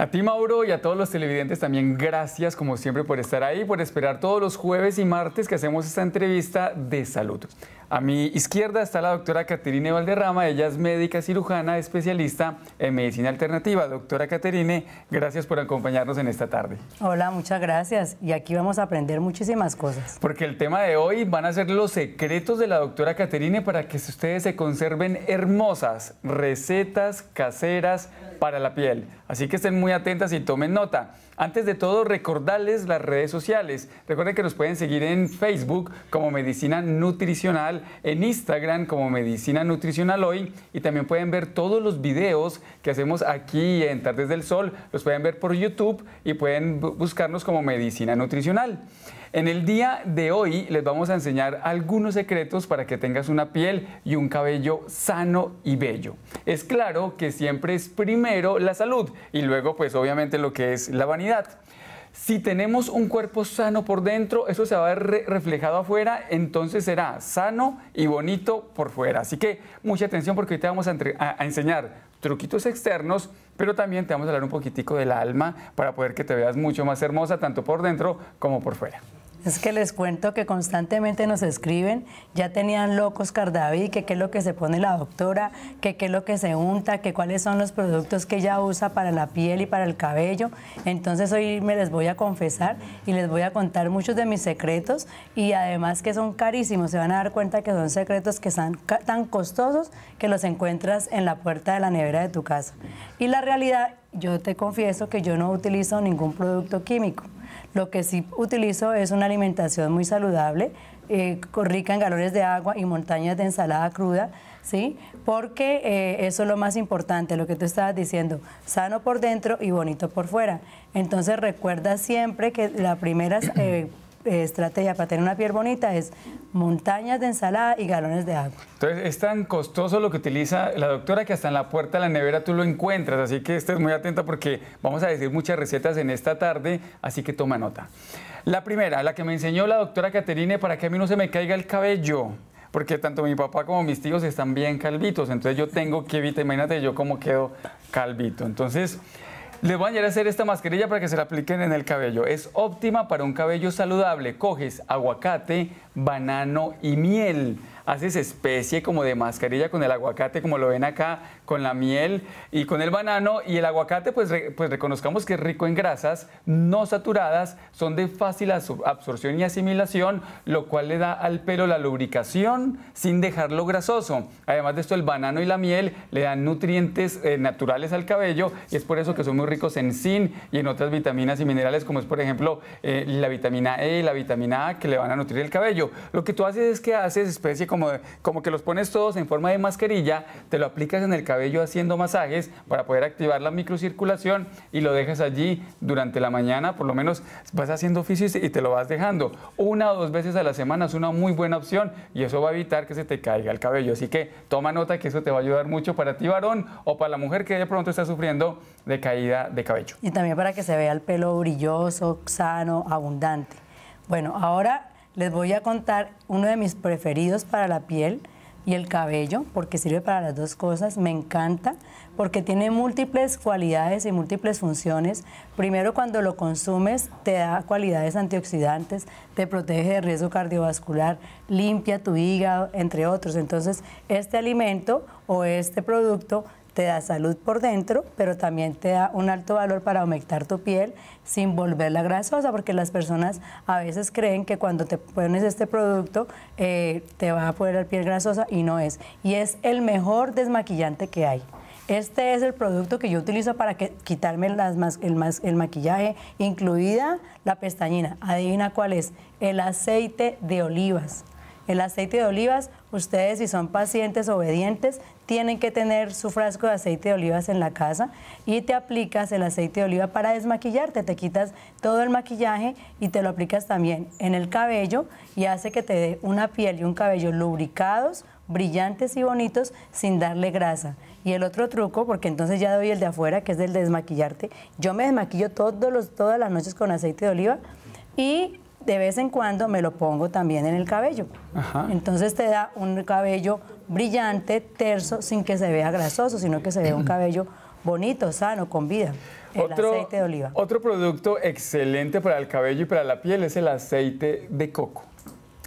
A ti, Mauro, y a todos los televidentes también, gracias como siempre por estar ahí, por esperar todos los jueves y martes que hacemos esta entrevista de salud. A mi izquierda está la doctora Caterine Valderrama, ella es médica cirujana especialista en medicina alternativa. Doctora Caterine, gracias por acompañarnos en esta tarde. Hola, muchas gracias. Y aquí vamos a aprender muchísimas cosas. Porque el tema de hoy van a ser los secretos de la doctora Caterine para que ustedes se conserven hermosas, recetas caseras, para la piel. Así que estén muy atentas y tomen nota. Antes de todo, recordarles las redes sociales. Recuerden que nos pueden seguir en Facebook como Medicina Nutricional, en Instagram como Medicina Nutricional Hoy y también pueden ver todos los videos que hacemos aquí en Tardes del Sol. Los pueden ver por YouTube y pueden buscarnos como Medicina Nutricional. En el día de hoy les vamos a enseñar algunos secretos para que tengas una piel y un cabello sano y bello. Es claro que siempre es primero la salud y luego pues obviamente lo que es la vanidad. Si tenemos un cuerpo sano por dentro, eso se va a ver reflejado afuera, entonces será sano y bonito por fuera. Así que mucha atención porque hoy te vamos a, a enseñar truquitos externos, pero también te vamos a hablar un poquitico del alma para poder que te veas mucho más hermosa tanto por dentro como por fuera. Es que les cuento que constantemente nos escriben, ya tenían locos Cardaví, que qué es lo que se pone la doctora, que qué es lo que se unta, que cuáles son los productos que ella usa para la piel y para el cabello. Entonces hoy me les voy a confesar y les voy a contar muchos de mis secretos y además que son carísimos, se van a dar cuenta que son secretos que están tan costosos que los encuentras en la puerta de la nevera de tu casa. Y la realidad, yo te confieso que yo no utilizo ningún producto químico. Lo que sí utilizo es una alimentación muy saludable, eh, rica en galones de agua y montañas de ensalada cruda, ¿sí? Porque eh, eso es lo más importante, lo que tú estabas diciendo, sano por dentro y bonito por fuera. Entonces recuerda siempre que la primera... Eh, eh, estrategia para tener una piel bonita es montañas de ensalada y galones de agua. Entonces es tan costoso lo que utiliza la doctora que hasta en la puerta de la nevera tú lo encuentras, así que estés muy atenta porque vamos a decir muchas recetas en esta tarde, así que toma nota. La primera, la que me enseñó la doctora Caterine para que a mí no se me caiga el cabello porque tanto mi papá como mis tíos están bien calvitos, entonces yo tengo que evitar, imagínate yo cómo quedo calvito. Entonces, le voy a a hacer esta mascarilla para que se la apliquen en el cabello. Es óptima para un cabello saludable. Coges aguacate, banano y miel haces especie como de mascarilla con el aguacate, como lo ven acá, con la miel y con el banano. Y el aguacate, pues, pues reconozcamos que es rico en grasas no saturadas, son de fácil absorción y asimilación, lo cual le da al pelo la lubricación sin dejarlo grasoso. Además de esto, el banano y la miel le dan nutrientes eh, naturales al cabello y es por eso que son muy ricos en zinc y en otras vitaminas y minerales, como es, por ejemplo, eh, la vitamina E y la vitamina A que le van a nutrir el cabello. Lo que tú haces es que haces especie como como, que los pones todos en forma de mascarilla, te lo aplicas en el cabello haciendo masajes para poder activar la microcirculación y lo dejas allí durante la mañana, por lo menos vas haciendo oficio y te lo vas dejando. Una o dos veces a la semana es una muy buena opción y eso va a evitar que se te caiga el cabello. Así que toma nota que eso te va a ayudar mucho para ti varón o para la mujer que de pronto está sufriendo de caída de cabello. Y también para que se vea el pelo brilloso, sano, abundante. Bueno, ahora les voy a contar uno de mis preferidos para la piel y el cabello, porque sirve para las dos cosas. Me encanta porque tiene múltiples cualidades y múltiples funciones. Primero, cuando lo consumes, te da cualidades antioxidantes, te protege de riesgo cardiovascular, limpia tu hígado, entre otros. Entonces, este alimento o este producto te da salud por dentro, pero también te da un alto valor para humectar tu piel sin volverla grasosa, porque las personas a veces creen que cuando te pones este producto eh, te va a poner la piel grasosa y no es. Y es el mejor desmaquillante que hay. Este es el producto que yo utilizo para quitarme las el maquillaje, incluida la pestañina. Adivina cuál es, el aceite de olivas. El aceite de olivas, ustedes si son pacientes obedientes, tienen que tener su frasco de aceite de olivas en la casa y te aplicas el aceite de oliva para desmaquillarte, te quitas todo el maquillaje y te lo aplicas también en el cabello y hace que te dé una piel y un cabello lubricados, brillantes y bonitos sin darle grasa. Y el otro truco, porque entonces ya doy el de afuera, que es el de desmaquillarte. Yo me desmaquillo todos los, todas las noches con aceite de oliva y de vez en cuando me lo pongo también en el cabello. Entonces te da un cabello brillante, terso, sin que se vea grasoso, sino que se vea un cabello bonito, sano, con vida. El aceite de oliva. Otro producto excelente para el cabello y para la piel es el aceite de coco.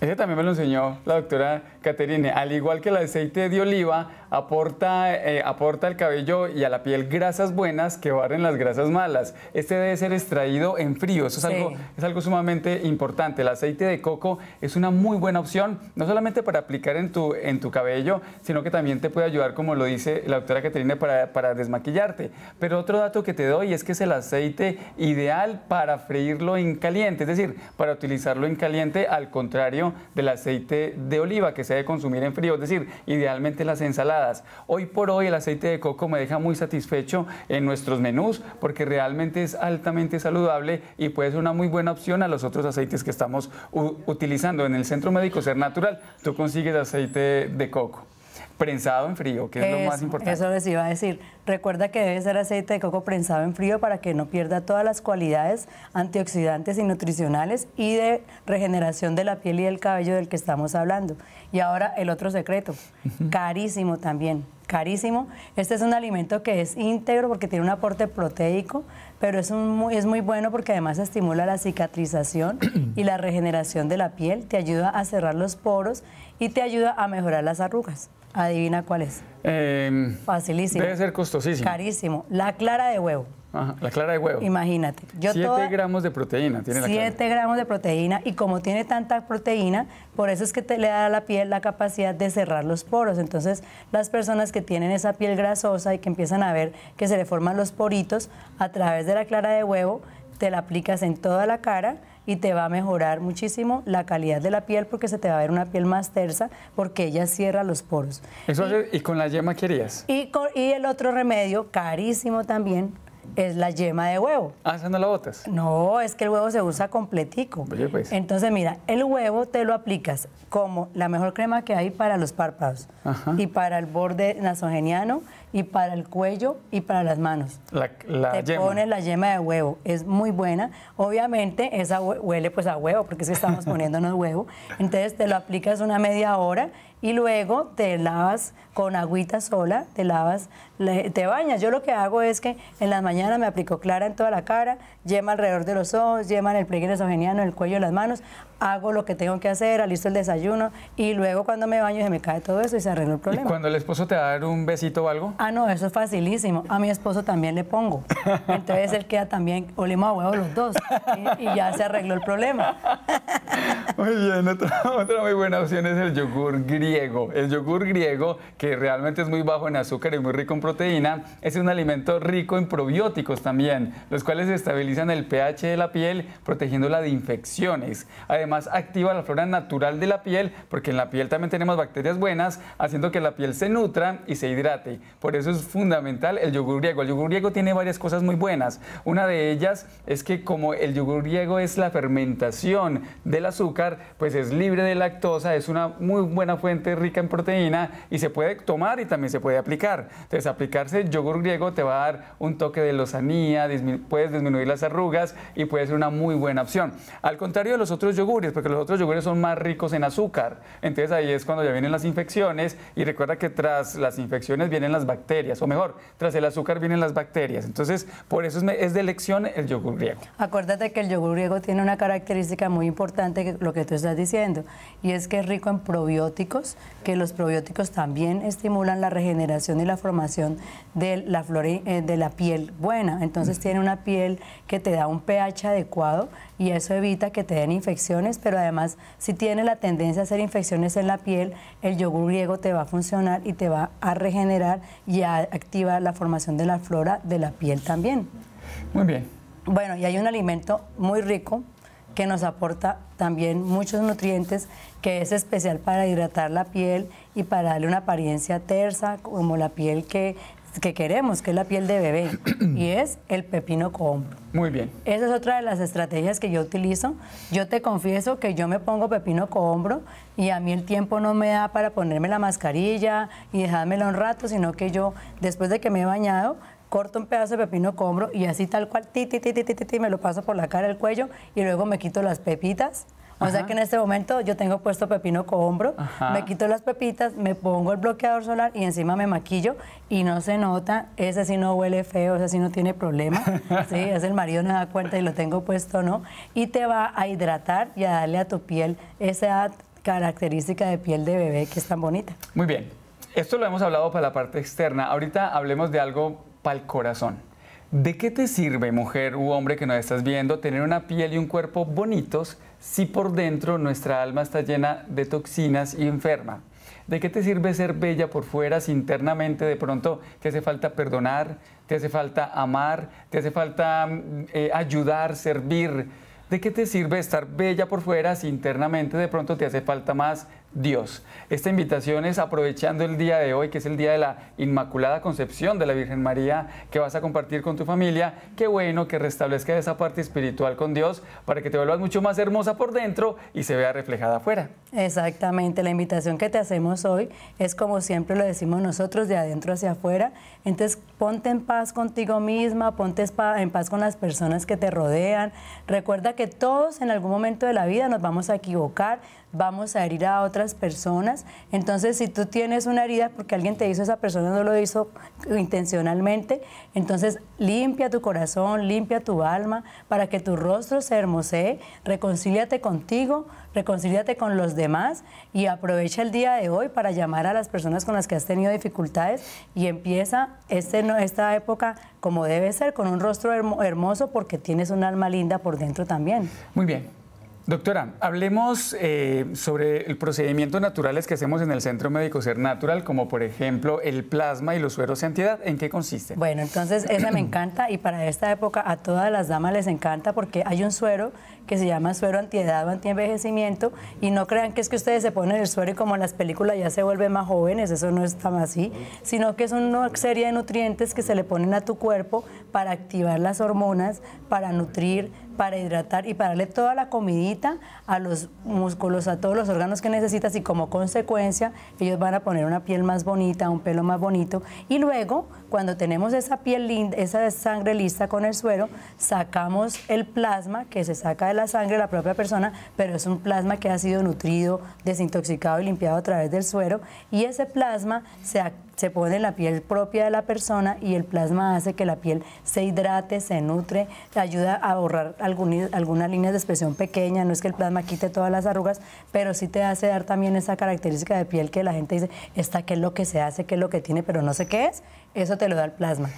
Ese también me lo enseñó la doctora Caterine. Al igual que el aceite de oliva, aporta, eh, aporta al cabello y a la piel grasas buenas que barren las grasas malas. Este debe ser extraído en frío. Eso es, algo, es algo sumamente importante. El aceite de coco es una muy buena opción, no solamente para aplicar en tu, en tu cabello, sino que también te puede ayudar, como lo dice la doctora Caterine, para, para desmaquillarte. Pero otro dato que te doy es que es el aceite ideal para freírlo en caliente, es decir, para utilizarlo en caliente, al contrario del aceite de oliva que se debe consumir en frío, es decir, idealmente las ensaladas. Hoy por hoy el aceite de coco me deja muy satisfecho en nuestros menús porque realmente es altamente saludable y puede ser una muy buena opción a los otros aceites que estamos utilizando. En el Centro Médico Ser Natural tú consigues aceite de coco prensado en frío, que es lo más importante. Eso les iba a decir. Recuerda que debe ser aceite de coco prensado en frío para que no pierda todas las cualidades antioxidantes y nutricionales y de regeneración de la piel y del cabello del que estamos hablando. Y ahora el otro secreto, carísimo también, carísimo. Este es un alimento que es íntegro porque tiene un aporte proteico, pero es, es muy bueno porque además estimula la cicatrización y la regeneración de la piel, te ayuda a cerrar los poros y te ayuda a mejorar las arrugas. Adivina cuál es. Em, Facilísimo. Debe ser costosísimo. Carísimo. La clara de huevo. Ajá, la clara de huevo. Imagínate. 7 gramos de proteína tiene 7 gramos de proteína y como tiene tanta proteína, por eso es que te le da a la piel la capacidad de cerrar los poros. Entonces, las personas que tienen esa piel grasosa y que empiezan a ver que se le forman los poritos, a través de la clara de huevo, te la aplicas en toda la cara y te va a mejorar muchísimo la calidad de la piel porque se te va a ver una piel más tersa porque ella cierra los poros. y, con la yema querías. Y, y el otro remedio, carísimo también, es la yema de huevo. Ah, esa no la botas. No, es que el huevo se usa completico. Pues. Entonces, mira, el huevo te lo aplicas como la mejor crema que hay para los párpados y para el borde nasogeniano y para el cuello y para las manos. Te pones la yema de huevo, es muy buena. Obviamente esa huele pues a huevo porque es que estamos poniéndonos huevo. Entonces te lo aplicas una media hora y luego te lavas con agüita sola, te lavas, te bañas. Yo lo que hago es que en las mañanas me aplico clara en toda la cara, yema alrededor de los ojos, yema en el pliegue esogeniano, en el cuello, y las manos hago lo que tengo que hacer, alisto el desayuno y luego cuando me baño se me cae todo eso y se arregla el problema. ¿Y cuando el esposo te va a dar un besito o algo? Ah, no, eso es facilísimo. A mi esposo también le pongo. Entonces él queda también, olemos a huevo los dos y, ya se arregló el problema. Muy bien, otra, otra, muy buena opción es el yogur griego. El yogur griego, que realmente es muy bajo en azúcar y muy rico en proteína, es un alimento rico en probióticos también, los cuales estabilizan el pH de la piel, protegiéndola de infecciones. Además, más activa la flora natural de la piel, porque en la piel también tenemos bacterias buenas, haciendo que la piel se nutra y se hidrate. Por eso es fundamental el yogur griego. El yogur griego tiene varias cosas muy buenas. Una de ellas es que como el yogur griego es la fermentación del azúcar, pues es libre de lactosa, es una muy buena fuente rica en proteína y se puede tomar y también se puede aplicar. Entonces, aplicarse yogur griego te va a dar un toque de lozanía, puedes disminuir las arrugas y puede ser una muy buena opción. Al contrario de los otros yogur porque los otros yogures son más ricos en azúcar. Entonces ahí es cuando ya vienen las infecciones y recuerda que tras las infecciones vienen las bacterias, o mejor, tras el azúcar vienen las bacterias. Entonces, por eso es, de elección el yogur griego. Acuérdate que el yogur griego tiene una característica muy importante, que lo que tú estás diciendo, y es que es rico en probióticos, que los probióticos también estimulan la regeneración y la formación de la, eh, de la piel buena. Entonces, mm. tiene una piel que te da un pH adecuado y eso evita que te den infecciones, pero además si tienes la tendencia a hacer infecciones en la piel, el yogur griego te va a funcionar y te va a regenerar y a activar la formación de la flora de la piel también. Muy bien. Bueno, y hay un alimento muy rico que nos aporta también muchos nutrientes, que es especial para hidratar la piel y para darle una apariencia tersa, como la piel que que queremos, que es la piel de bebé, y es el pepino con Muy bien. Esa es otra de las estrategias que yo utilizo. Yo te confieso que yo me pongo pepino con hombro y a mí el tiempo no me da para ponerme la mascarilla y dejármela un rato, sino que yo, después de que me he bañado, corto un pedazo de pepino con y así tal cual, ti, ti, ti, ti, ti, ti, me lo paso por la cara, el cuello y luego me quito las pepitas o sea que en este momento yo tengo puesto pepino cohombro, me quito las pepitas, me pongo el bloqueador solar y encima me maquillo y no se nota, ese sí no huele feo, ese sí no tiene problema, sí, es el marido no da cuenta y lo tengo puesto no, y te va a hidratar y a darle a tu piel esa característica de piel de bebé que es tan bonita. Muy bien, esto lo hemos hablado para la parte externa, ahorita hablemos de algo para el corazón. ¿De qué te sirve, mujer u hombre que nos estás viendo, tener una piel y un cuerpo bonitos si por dentro nuestra alma está llena de toxinas y enferma? ¿De qué te sirve ser bella por fuera si internamente de pronto te hace falta perdonar, te hace falta amar, te hace falta mm, eh, ayudar, servir? ¿De qué te sirve estar bella por fuera si internamente de pronto te hace falta más Dios. Esta invitación es aprovechando el día de hoy, que es el día de la Inmaculada Concepción de la Virgen María, que vas a compartir con tu familia. Qué bueno que restablezca esa parte espiritual con Dios para que te vuelvas mucho más hermosa por dentro y se vea reflejada afuera. Exactamente, la invitación que te hacemos hoy es como siempre lo decimos nosotros, de adentro hacia afuera. Entonces, ponte en paz contigo misma, ponte en paz con las personas que te rodean. Recuerda que todos en algún momento de la vida nos vamos a equivocar, vamos a herir a otras personas. Entonces, si tú tienes una herida porque alguien te hizo, esa persona no lo hizo intencionalmente, entonces limpia tu corazón, limpia tu alma, para que tu rostro se hermosee, reconcíliate contigo, reconcíliate con los demás y aprovecha el día de hoy para llamar a las personas con las que has tenido dificultades y empieza este, esta época como debe ser, con un rostro hermoso porque tienes un alma linda por dentro también. Muy bien, Doctora, hablemos eh, sobre el procedimiento naturales que hacemos en el Centro Médico Ser Natural, como por ejemplo el plasma y los sueros de antiedad. ¿En qué consiste? Bueno, entonces esa me encanta y para esta época a todas las damas les encanta porque hay un suero que se llama suero antiedad o antienvejecimiento y no crean que es que ustedes se ponen el suero y como en las películas ya se vuelven más jóvenes, eso no es tan así, sino que es una serie de nutrientes que se le ponen a tu cuerpo para activar las hormonas, para nutrir, para hidratar y para darle toda la comidita a los músculos, a todos los órganos que necesitas y como consecuencia ellos van a poner una piel más bonita, un pelo más bonito y luego cuando tenemos esa piel linda, esa sangre lista con el suero, sacamos el plasma que se saca de la sangre de la propia persona, pero es un plasma que ha sido nutrido, desintoxicado y limpiado a través del suero y ese plasma se se pone la piel propia de la persona y el plasma hace que la piel se hidrate, se nutre, ayuda a borrar algunas alguna líneas de expresión pequeña, no es que el plasma quite todas las arrugas, pero sí te hace dar también esa característica de piel que la gente dice, esta que es lo que se hace, qué es lo que tiene, pero no sé qué es, eso te lo da el plasma.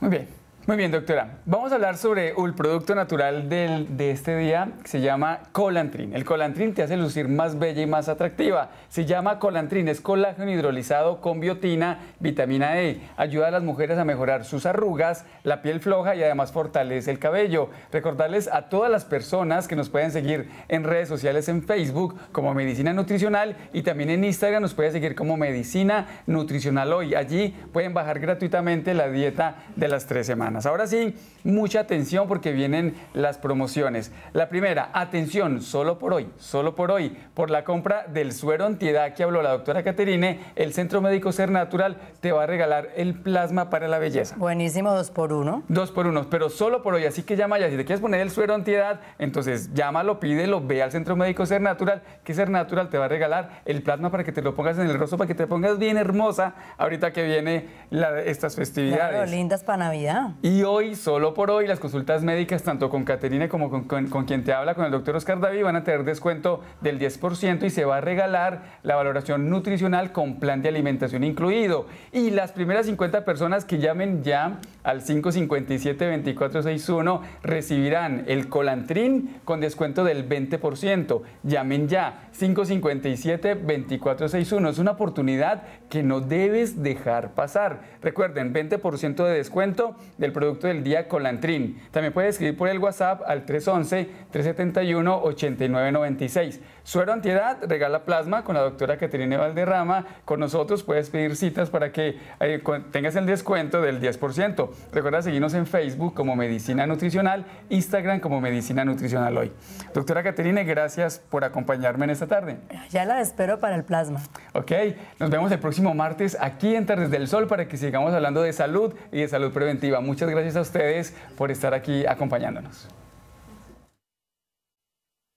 Muy bien. Muy bien, doctora. Vamos a hablar sobre el producto natural del, de este día que se llama colantrin. El colantrin te hace lucir más bella y más atractiva. Se llama colantrin, es colágeno hidrolizado con biotina, vitamina E. Ayuda a las mujeres a mejorar sus arrugas, la piel floja y además fortalece el cabello. Recordarles a todas las personas que nos pueden seguir en redes sociales en Facebook como Medicina Nutricional y también en Instagram nos pueden seguir como Medicina Nutricional Hoy. Allí pueden bajar gratuitamente la dieta de las tres semanas. Ahora sí, mucha atención porque vienen las promociones. La primera, atención, solo por hoy, solo por hoy, por la compra del suero antiedad que habló la doctora Caterine, el Centro Médico Ser Natural te va a regalar el plasma para la belleza. Buenísimo, dos por uno. Dos por uno, pero solo por hoy, así que llama ya. Si te quieres poner el suero antiedad, entonces llama, lo llámalo, lo ve al Centro Médico Ser Natural, que Ser Natural te va a regalar el plasma para que te lo pongas en el rostro, para que te pongas bien hermosa ahorita que viene estas festividades. Claro, lindas para Navidad. Y hoy, solo por hoy, las consultas médicas, tanto con Caterina como con, quien te habla, con el doctor Oscar David, van a tener descuento del 10% y se va a regalar la valoración nutricional con plan de alimentación incluido. Y las primeras 50 personas que llamen ya al 557-2461 recibirán el colantrín con descuento del 20%. Llamen ya 557-2461. Es una oportunidad que no debes dejar pasar. Recuerden, 20% de descuento del producto del día Colantrin. También puede escribir por el WhatsApp al 311-371-8996. Suero Antiedad regala plasma con la doctora Caterine Valderrama. Con nosotros puedes pedir citas para que eh, tengas el descuento del 10%. Recuerda seguirnos en Facebook como Medicina Nutricional, Instagram como Medicina Nutricional Hoy. Doctora Caterine, gracias por acompañarme en esta tarde. Ya la espero para el plasma. Ok, nos vemos el próximo martes aquí en Tardes del Sol para que sigamos hablando de salud y de salud preventiva. Muchas muchas gracias a ustedes por estar aquí acompañándonos.